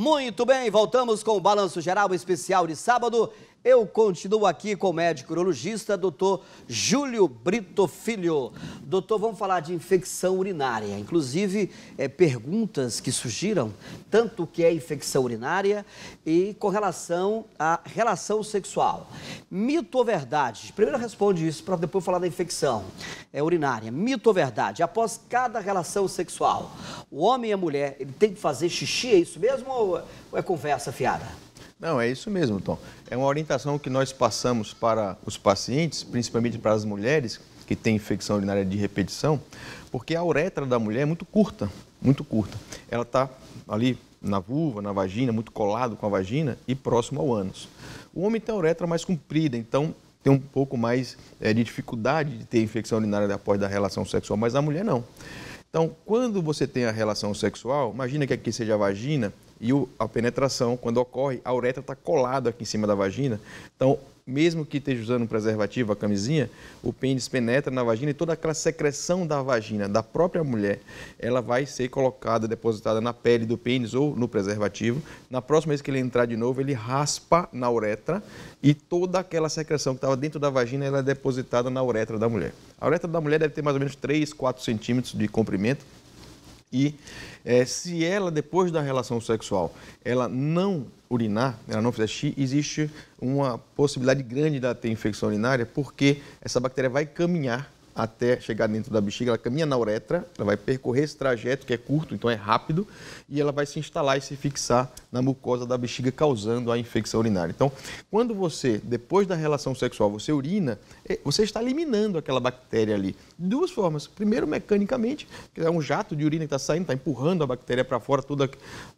Muito bem, voltamos com o Balanço Geral Especial de sábado eu continuo aqui com o médico urologista, doutor Júlio Brito Filho. Doutor, vamos falar de infecção urinária. Inclusive, é, perguntas que surgiram, tanto que é infecção urinária e com relação à relação sexual. Mito ou verdade? Primeiro responde isso, para depois falar da infecção é, urinária. Mito ou verdade? Após cada relação sexual, o homem e a mulher, ele tem que fazer xixi, é isso mesmo ou é, é conversa fiada? Não, é isso mesmo, Tom. É uma orientação que nós passamos para os pacientes, principalmente para as mulheres que têm infecção urinária de repetição, porque a uretra da mulher é muito curta, muito curta. Ela está ali na vulva, na vagina, muito colado com a vagina e próximo ao ânus. O homem tem a uretra mais comprida, então tem um pouco mais é, de dificuldade de ter infecção urinária após da relação sexual, mas a mulher não. Então, quando você tem a relação sexual, imagina que aqui seja a vagina e o, a penetração, quando ocorre, a uretra está colada aqui em cima da vagina. Então, mesmo que esteja usando um preservativo, a camisinha, o pênis penetra na vagina e toda aquela secreção da vagina, da própria mulher, ela vai ser colocada, depositada na pele do pênis ou no preservativo. Na próxima vez que ele entrar de novo, ele raspa na uretra e toda aquela secreção que estava dentro da vagina, ela é depositada na uretra da mulher. A uretra da mulher deve ter mais ou menos 3, 4 centímetros de comprimento e é, se ela, depois da relação sexual, ela não urinar, ela não fizer xixi, existe uma possibilidade grande de ter infecção urinária, porque essa bactéria vai caminhar até chegar dentro da bexiga, ela caminha na uretra, ela vai percorrer esse trajeto, que é curto, então é rápido, e ela vai se instalar e se fixar na mucosa da bexiga, causando a infecção urinária. Então, quando você, depois da relação sexual, você urina, é, você está eliminando aquela bactéria ali. De duas formas. Primeiro, mecanicamente, que é um jato de urina que está saindo, está empurrando a bactéria para fora, toda,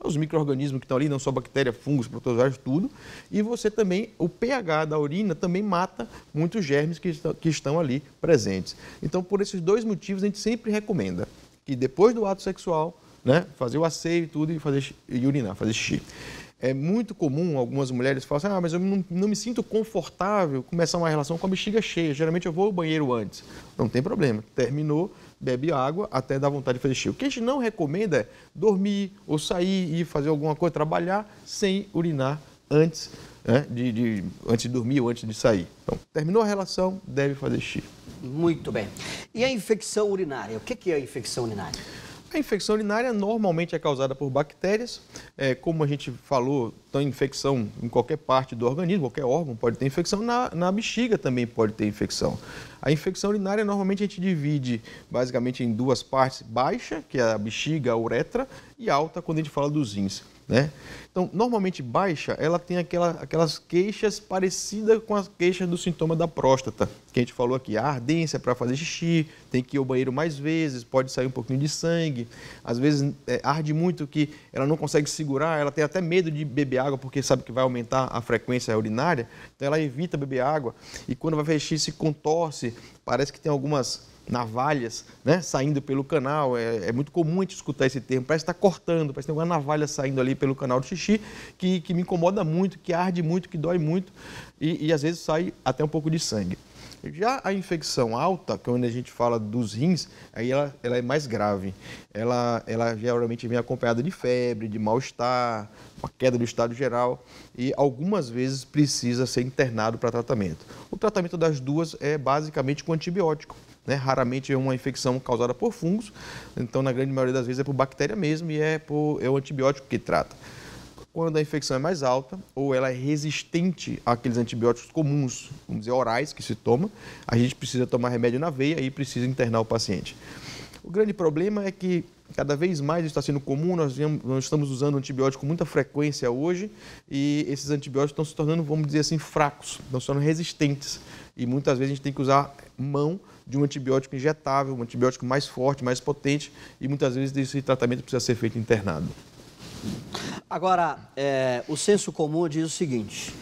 os micro-organismos que estão ali, não só bactéria, fungos, protozoários, tudo. E você também, o pH da urina também mata muitos germes que estão ali presentes. Então, por esses dois motivos, a gente sempre recomenda que depois do ato sexual, né, fazer o asseio e tudo e, fazer, e urinar, fazer xixi. É muito comum algumas mulheres falam assim, ah, mas eu não, não, me sinto confortável começar uma relação com a bexiga cheia. Geralmente eu vou ao banheiro antes. Não tem problema. Terminou, bebe água até dar vontade de fazer xixi. O que a gente não recomenda é dormir ou sair e fazer alguma coisa, trabalhar sem urinar antes né, de, de, antes de dormir ou antes de sair. Então, terminou a relação, deve fazer xixi. Muito bem. E a infecção urinária? O que é a infecção urinária? A infecção urinária normalmente é causada por bactérias. É, como a gente falou, tem infecção em qualquer parte do organismo, qualquer órgão pode ter infecção, na, na bexiga também pode ter infecção. A infecção urinária normalmente a gente divide basicamente em duas partes: baixa, que é a bexiga, a uretra, e alta, quando a gente fala dos rins. Né? Então, normalmente baixa, ela tem aquela, aquelas queixas parecidas com as queixas do sintoma da próstata, que a gente falou aqui, a ardência para fazer xixi, tem que ir ao banheiro mais vezes, pode sair um pouquinho de sangue, às vezes é, arde muito que ela não consegue segurar, ela tem até medo de beber água porque sabe que vai aumentar a frequência urinária, então ela evita beber água e quando vai fazer xixi se contorce, parece que tem algumas navalhas né, saindo pelo canal. É, é, muito comum a gente escutar esse termo. Parece que está cortando, parece que tem uma navalha saindo ali pelo canal do xixi, que, que me incomoda muito, que arde muito, que dói muito e, e às vezes sai até um pouco de sangue. Já a infecção alta, quando é a gente fala dos rins, aí ela, ela é mais grave. Ela, ela geralmente vem acompanhada de febre, de mal-estar, uma queda do estado geral e algumas vezes precisa ser internado para tratamento. O tratamento das duas é basicamente com antibiótico. Né? Raramente é uma infecção causada por fungos, então na grande maioria das vezes é por bactéria mesmo e é, por, é o antibiótico que trata quando a infecção é mais alta ou ela é resistente àqueles antibióticos comuns, vamos dizer, orais que se toma, a gente precisa tomar remédio na veia e precisa internar o paciente. O grande problema é que cada vez mais está sendo comum, nós, estamos usando antibiótico com muita frequência hoje e esses antibióticos estão se tornando, vamos dizer assim, fracos, estão se tornando resistentes. E muitas vezes a gente tem que usar mão de um antibiótico injetável, um antibiótico mais forte, mais potente, e muitas vezes esse tratamento precisa ser feito internado. Agora, é, o senso comum diz o seguinte,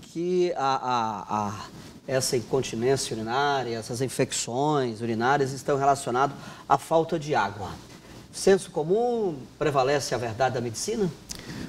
que a, a, a, essa incontinência urinária, essas infecções urinárias estão relacionadas à falta de água. Senso comum, prevalece a verdade da medicina?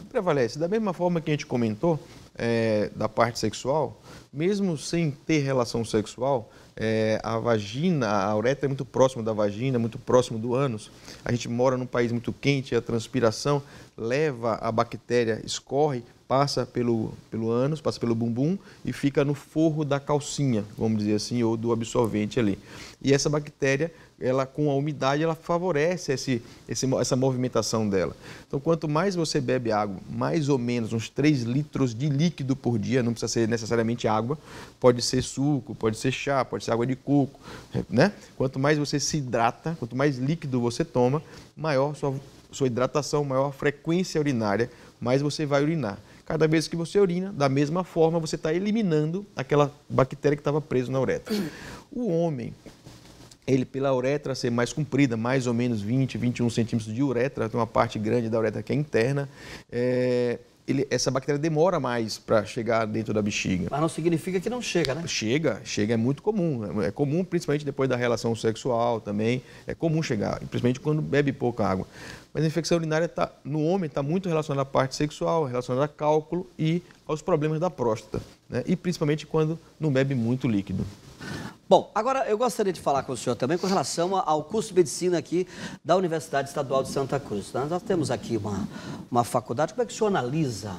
Prevalece. Da mesma forma que a gente comentou, é, da parte sexual, mesmo sem ter relação sexual, é, a vagina, a uretra é muito próximo da vagina, muito próximo do ânus. A gente mora num país muito quente, a transpiração leva a bactéria, escorre, passa pelo, pelo ânus, passa pelo bumbum e fica no forro da calcinha, vamos dizer assim, ou do absorvente ali. E essa bactéria ela com a umidade, ela favorece esse, esse, essa movimentação dela. Então, quanto mais você bebe água, mais ou menos uns 3 litros de líquido por dia, não precisa ser necessariamente água, pode ser suco, pode ser chá, pode ser água de coco, né? Quanto mais você se hidrata, quanto mais líquido você toma, maior sua, sua hidratação, maior a frequência urinária, mais você vai urinar cada vez que você urina, da mesma forma, você está eliminando aquela bactéria que estava presa na uretra. O homem, ele pela uretra ser mais comprida, mais ou menos 20, 21 centímetros de uretra, tem uma parte grande da uretra que é interna, é, ele, essa bactéria demora mais para chegar dentro da bexiga. Mas não significa que não chega, né? Chega, chega, é muito comum. É comum, principalmente depois da relação sexual também, é comum chegar, principalmente quando bebe pouca água. Mas a infecção urinária tá, no homem está muito relacionada à parte sexual, relacionada a cálculo e aos problemas da próstata, né? e principalmente quando não bebe muito líquido. Bom, agora eu gostaria de falar com o senhor também com relação ao curso de medicina aqui da Universidade Estadual de Santa Cruz. Tá? Nós temos aqui uma, uma faculdade, como é que o senhor analisa?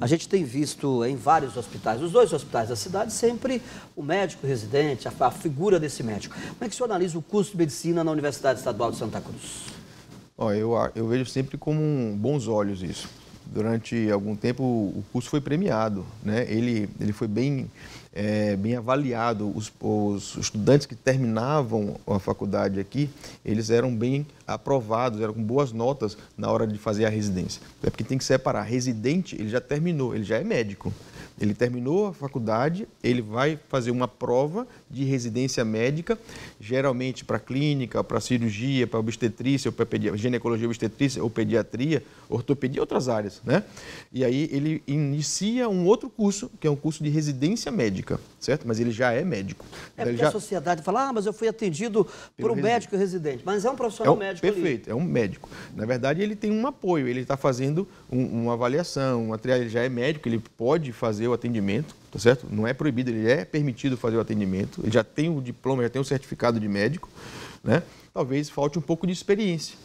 A gente tem visto em vários hospitais, nos dois hospitais da cidade, sempre o médico residente, a, a figura desse médico. Como é que o senhor analisa o curso de medicina na Universidade Estadual de Santa Cruz? Ó, eu, eu vejo sempre com bons olhos isso durante algum tempo o curso foi premiado, né? ele, ele foi bem, é, bem avaliado. Os, os, estudantes que terminavam a faculdade aqui, eles eram bem aprovados, eram com boas notas na hora de fazer a residência. É porque tem que separar, residente ele já terminou, ele já é médico, ele terminou a faculdade, ele vai fazer uma prova de residência médica, geralmente para clínica, para cirurgia, para obstetrícia, ou para ginecologia obstetrícia, ou pediatria, ortopedia, outras áreas, né? E aí ele inicia um outro curso, que é um curso de residência médica, certo? Mas ele já é médico. É porque já... a sociedade fala, ah, mas eu fui atendido por um residente. médico residente, mas é um profissional é um, médico Perfeito, ali. é um médico. Na verdade, ele tem um apoio, ele está fazendo um, uma avaliação, uma triagem, ele já é médico, ele pode fazer fazer o atendimento, tá certo? Não é proibido, ele é permitido fazer o atendimento, ele já tem o diploma, já tem o certificado de médico, né? Talvez falte um pouco de experiência,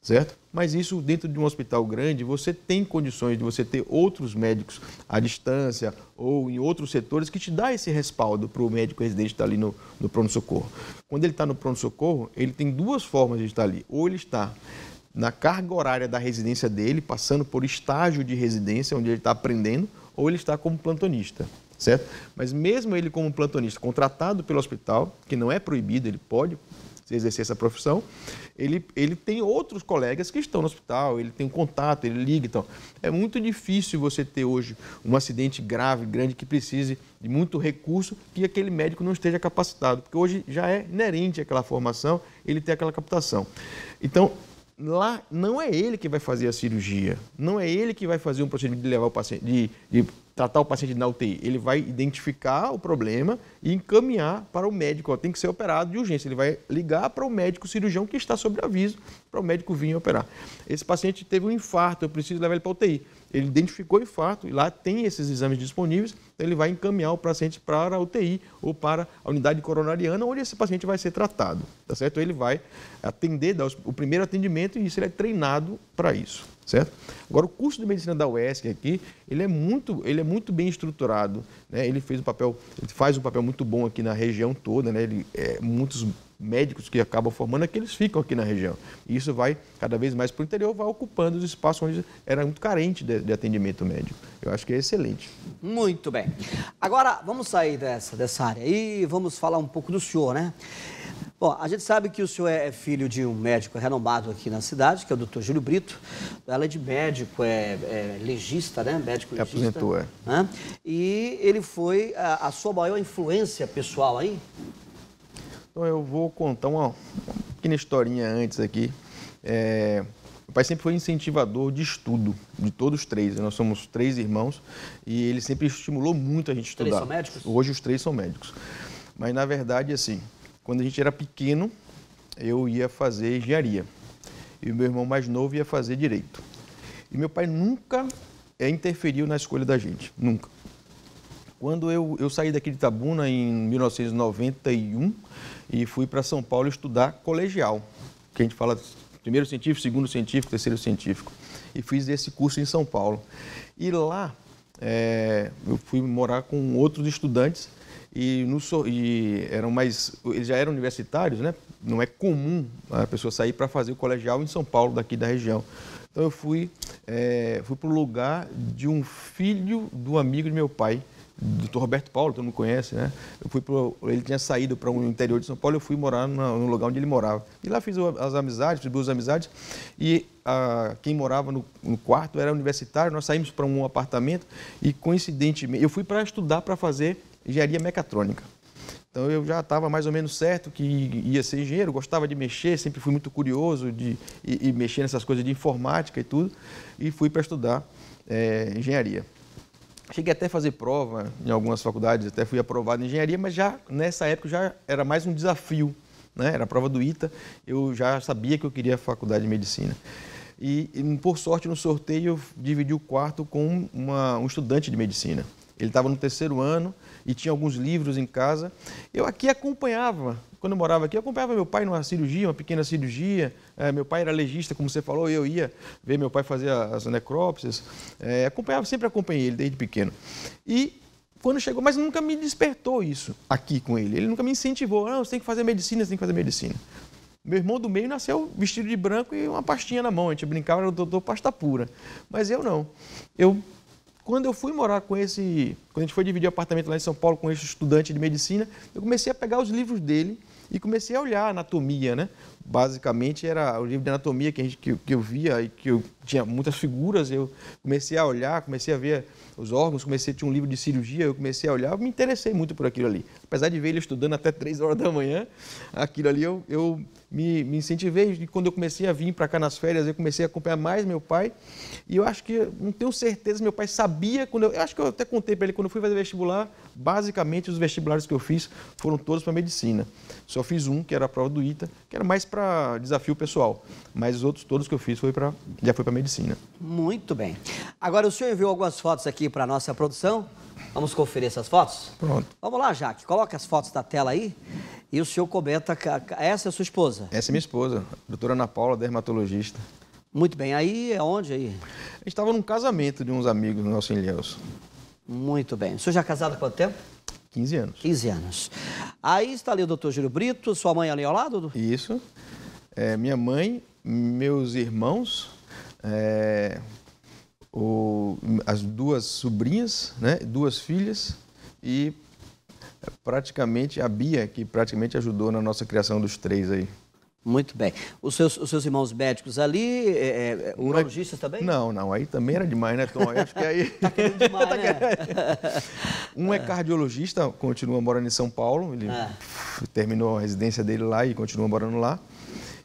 certo? Mas isso dentro de um hospital grande, você tem condições de você ter outros médicos à distância ou em outros setores que te dá esse respaldo para o médico residente estar tá ali no, no pronto-socorro. Quando ele está no pronto-socorro, ele tem duas formas de estar ali. Ou ele está na carga horária da residência dele, passando por estágio de residência, onde ele está aprendendo, ou ele está como plantonista, certo? Mas mesmo ele como plantonista contratado pelo hospital, que não é proibido, ele pode exercer essa profissão, ele, ele tem outros colegas que estão no hospital, ele tem um contato, ele liga e então. tal. É muito difícil você ter hoje um acidente grave, grande, que precise de muito recurso, que aquele médico não esteja capacitado, porque hoje já é inerente àquela formação ele ter aquela captação. Então, lá não é ele que vai fazer a cirurgia, não é ele que vai fazer um procedimento de levar o paciente, de, de tratar o paciente na UTI. Ele vai identificar o problema e encaminhar para o médico. Ó, tem que ser operado de urgência. Ele vai ligar para o médico cirurgião que está sob aviso para o médico vir operar. Esse paciente teve um infarto, eu preciso levar ele para a UTI ele identificou o infarto e lá tem esses exames disponíveis, então ele vai encaminhar o paciente para a UTI ou para a unidade coronariana, onde esse paciente vai ser tratado, tá certo? Ele vai atender, dar o primeiro atendimento e isso ele é treinado para isso, certo? Agora, o curso de medicina da UESC aqui, ele é muito, ele é muito bem estruturado, né? Ele fez um papel, ele faz um papel muito bom aqui na região toda, né? Ele, é, muitos médicos que acabam formando é que eles ficam aqui na região. E isso vai cada vez mais para o interior, vai ocupando os espaços onde era muito carente de, de, atendimento médico. Eu acho que é excelente. Muito bem. Agora, vamos sair dessa, dessa área e vamos falar um pouco do senhor, né? Bom, a gente sabe que o senhor é, é filho de um médico renomado aqui na cidade, que é o doutor Júlio Brito. Ela é de médico, é, é legista, né? Médico é, legista. Aposentou, é. Né? E ele foi a, a sua maior influência pessoal aí então eu vou contar uma, pequena historinha antes aqui. É, meu pai sempre foi incentivador de estudo, de todos os três. Né? Nós somos três irmãos e ele sempre estimulou muito a gente estudar. Os três são médicos? Hoje os três são médicos. Mas na verdade, assim, quando a gente era pequeno, eu ia fazer engenharia. E o meu irmão mais novo ia fazer direito. E meu pai nunca é, interferiu na escolha da gente, nunca. Quando eu, eu saí daqui de Tabuna em 1991, e fui para São Paulo estudar colegial, que a gente fala primeiro científico, segundo científico, terceiro científico. E fiz esse curso em São Paulo. E lá é, eu fui morar com outros estudantes e, no, e eram mais, eles já eram universitários, né? Não é comum a pessoa sair para fazer o colegial em São Paulo, daqui da região. Então eu fui, é, fui para o lugar de um filho do amigo de meu pai, Dr. Roberto Paulo, todo mundo conhece, né? Eu fui pro, ele tinha saído para o um interior de São Paulo, eu fui morar no, no lugar onde ele morava. E lá fiz as amizades, fiz duas amizades, e a, quem morava no, no, quarto era universitário, nós saímos para um apartamento e, coincidentemente, eu fui para estudar para fazer engenharia mecatrônica. Então eu já estava mais ou menos certo que ia ser engenheiro, gostava de mexer, sempre fui muito curioso de e, e mexer nessas coisas de informática e tudo, e fui para estudar é, engenharia. Cheguei até a fazer prova em algumas faculdades, até fui aprovado em engenharia, mas já nessa época já era mais um desafio, né? Era a prova do ITA, eu já sabia que eu queria a faculdade de medicina. E, e por sorte no sorteio eu dividi o quarto com uma, um estudante de medicina. Ele estava no terceiro ano e tinha alguns livros em casa. Eu aqui acompanhava, quando eu morava aqui, eu acompanhava meu pai numa cirurgia, uma pequena cirurgia. É, meu pai era legista, como você falou, eu ia ver meu pai fazer as necrópsias. É, acompanhava, sempre acompanhei ele desde pequeno. E quando chegou, mas nunca me despertou isso aqui com ele. Ele nunca me incentivou. Não, ah, você tem que fazer medicina, você tem que fazer medicina. Meu irmão do meio nasceu vestido de branco e uma pastinha na mão. A gente brincava, era o doutor pasta pura. Mas eu não. Eu quando eu fui morar com esse, quando a gente foi dividir o apartamento lá em São Paulo com esse estudante de medicina, eu comecei a pegar os livros dele e comecei a olhar anatomia, né? Basicamente era o livro de anatomia que, a gente, que, que eu via e que eu tinha muitas figuras, eu comecei a olhar, comecei a ver os órgãos, comecei a ter um livro de cirurgia, eu comecei a olhar, eu me interessei muito por aquilo ali. Apesar de ver ele estudando até 3 horas da manhã, aquilo ali eu, eu me, me incentivei. E quando eu comecei a vir para cá nas férias, eu comecei a acompanhar mais meu pai. E eu acho que, não tenho certeza, meu pai sabia, quando eu, eu acho que eu até contei para ele, quando eu fui fazer vestibular, basicamente os vestibulares que eu fiz foram todos para medicina. Só fiz um, que era a prova do ITA, que era mais para desafio pessoal. Mas os outros todos que eu fiz foi pra, já foi para medicina. Muito bem. Agora, o senhor enviou algumas fotos aqui para a nossa produção. Vamos conferir essas fotos? Pronto. Vamos lá, Jaque. Coloca as fotos da tela aí. E o senhor comenta, essa é a sua esposa? Essa é minha esposa, a doutora Ana Paula, dermatologista. Muito bem, aí é onde aí? A gente estava num casamento de uns amigos nossos em Ilhéus. Muito bem. O senhor já é casado há quanto tempo? 15 anos. 15 anos. Aí está ali o doutor Júlio Brito, sua mãe ali ao lado? Isso. É, minha mãe, meus irmãos, é, o, as duas sobrinhas, né, duas filhas e praticamente a Bia, que praticamente ajudou na nossa criação dos três aí. Muito bem. Os seus, os seus irmãos médicos ali, é, é, é urologistas também? Não, não. Aí também era demais, né, Tom? Acho que aí... tá querendo demais, tá né? Querendo... Um é ah. cardiologista, continua morando em São Paulo. Ele ah. terminou a residência dele lá e continua morando lá.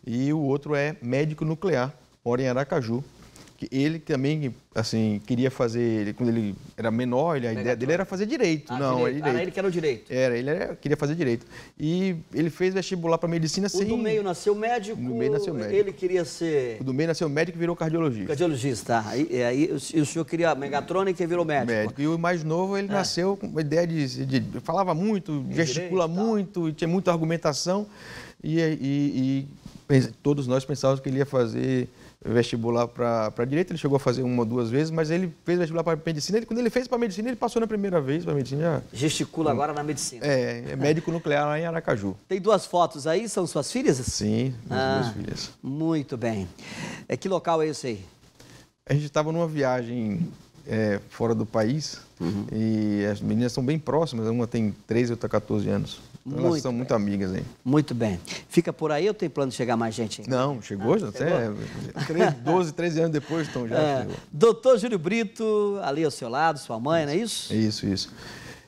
E o outro é médico nuclear, mora em Aracaju que ele também, assim, queria fazer, ele, quando ele era menor, ele, a ideia dele era fazer direito. Ah, não, direito. É ah, ele que era o direito. Era, ele era, queria fazer direito. E ele fez vestibular para medicina sem... O do meio nasceu médico, do meio nasceu médico. ele queria ser... O do meio nasceu médico e virou cardiologista. Cardiologista, tá. Aí, é, aí o senhor queria megatrônica e virou médico. Médico. E o mais novo, ele é. nasceu com a ideia de, de falava muito, é e gesticula direito, muito, tá. tinha muita argumentação. e, e, e todos nós pensávamos que ele ia fazer vestibular para direito, ele chegou a fazer uma ou duas vezes, mas ele fez vestibular para medicina. e quando ele fez para medicina, ele passou na primeira vez para medicina. Gesticula um, agora na medicina. É, é médico nuclear lá em Aracaju. Tem duas fotos aí, são suas filhas? Sim, ah, minhas filhas. Muito bem. É, que local é esse aí? A gente estava numa viagem é, fora do país uhum. e as meninas são bem próximas, uma tem 13, outra 14 anos muito elas são bem. muito amigas, hein? Muito bem. Fica por aí ou tem plano de chegar mais gente? Não, chegou ah, já até 12, 13 anos depois, então já é, chegou. Doutor Júlio Brito, ali ao seu lado, sua mãe, não é isso? Isso, isso.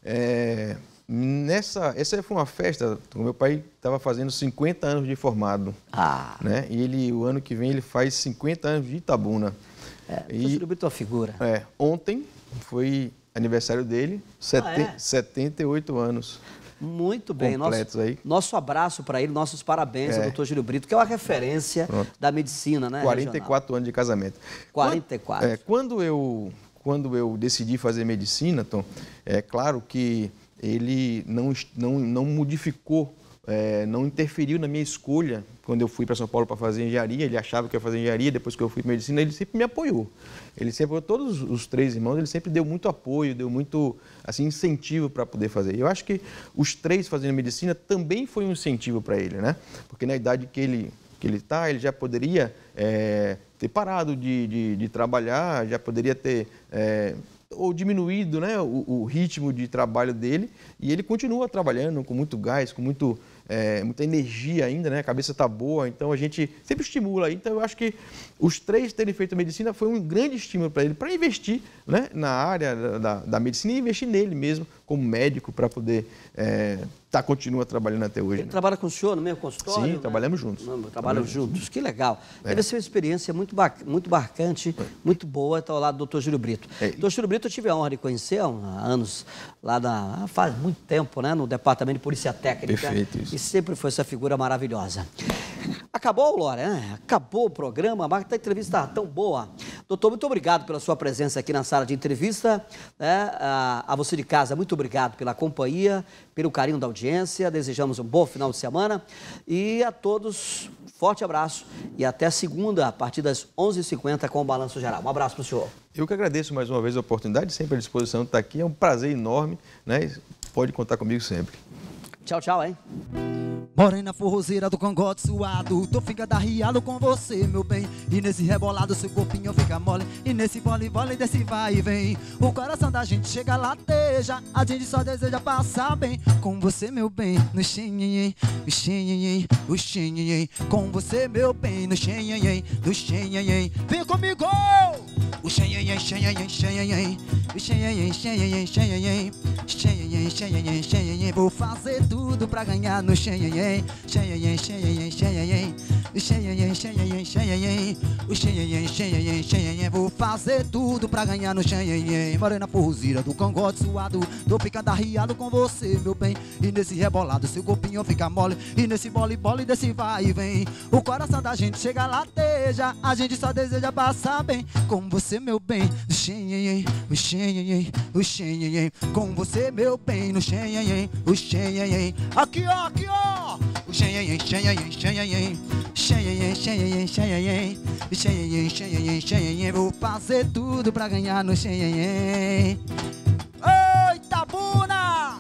É, nessa, essa foi uma festa, o meu pai estava fazendo 50 anos de formado. Ah. Né? E ele, o ano que vem ele faz 50 anos de Itabuna. É, e, Júlio Brito é uma figura. É, ontem foi aniversário dele, sete, ah, é? 78 anos. Muito bem. Completos nosso, aí. Nosso abraço para ele, nossos parabéns é. ao doutor Júlio Brito, que é uma referência Pronto. da medicina, né? 44 regional. anos de casamento. 44. Quando, é, quando, eu, quando eu decidi fazer medicina, Tom, é claro que ele não, não, não modificou, é, não interferiu na minha escolha quando eu fui para São Paulo para fazer engenharia, ele achava que eu ia fazer engenharia, depois que eu fui para medicina, ele sempre me apoiou. Ele sempre, todos os três irmãos, ele sempre deu muito apoio, deu muito assim incentivo para poder fazer. Eu acho que os três fazendo medicina também foi um incentivo para ele, né? Porque na idade que ele que ele está, ele já poderia é, ter parado de, de, de, trabalhar, já poderia ter é, ou diminuído né, o, o ritmo de trabalho dele e ele continua trabalhando com muito gás, com muito é, muita energia ainda, né? A cabeça está boa, então a gente sempre estimula. Então eu acho que os três terem feito medicina foi um grande estímulo para ele, para investir né, na área da, da, medicina e investir nele mesmo como médico para poder é, tá, continua trabalhando até hoje. Ele né? trabalha com o senhor no mesmo consultório? Sim, né? trabalhamos juntos. trabalhamos juntos. juntos, que legal. É. Deve ser uma experiência muito, muito marcante, é. muito boa estar tá ao lado do doutor Júlio Brito. É. Doutor Júlio Brito, eu tive a honra de conhecer há anos, lá na, faz muito tempo, né, no Departamento de Polícia Técnica. Perfeito isso. E sempre foi essa figura maravilhosa. Acabou, Laura? É, acabou o programa, mas a entrevista estava tá tão boa. Doutor, muito obrigado pela sua presença aqui na sala de entrevista. Né? A, a você de casa, muito obrigado pela companhia, pelo carinho da audiência. Desejamos um bom final de semana. E a todos, forte abraço e até segunda, a partir das 11h50, com o Balanço Geral. Um abraço para o senhor. Eu que agradeço mais uma vez a oportunidade, sempre à disposição de tá estar aqui. É um prazer enorme. Né? Pode contar comigo sempre. Tchau, tchau, hein? Morena forrozeira do cangote suado Tô ficando arriado com você, meu bem E nesse rebolado seu corpinho fica mole E nesse vole-vole desse vai e vem O coração da gente chega lateja A gente só deseja passar bem Com você, meu bem, no xenhenhen No xenhenhen, no xenhenhen Com você, meu bem, no xenhenhen No xenhenhen Vem comigo! Vou fazer tudo pra ganhar no xenhenhen Xenhenhen, xenhenhen, xenhenhen Xenhenhen, xenhenhen, xenhenhen Xenhenhen, xenhenhen, xenhenhen Vou fazer tudo pra ganhar no xenhenhen Morena porrozeira do cangote suado Tô picando arriado com você, meu bem E nesse rebolado seu corpinho fica mole E nesse bole-bole desse vai e vem O coração da gente chega lateja A gente só deseja passar bem com você você, meu bem, no xenhenhen, o xenhenhen, o xenhenhen. Com você, meu bem, no xenhenhen, o xenhenhen. Aqui, ó, aqui, ó. O xenhenhen, xenhenhen, xenhenhen. Xenhenhen, xenhenhen, xenhenhen. Xenhenhen, xenhenhen, xenhenhen. Vou fazer tudo pra ganhar no xenhenhen. Oi, Tabuna!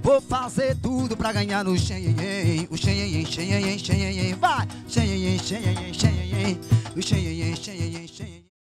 Vou fazer tudo pra ganhar no xenhenhen, o xenhenhen, xenhenhen, xenhenhen, vai! Xenhenhen, xenhenhen, xenhenhen, Shayayay, shayayay, shayayay.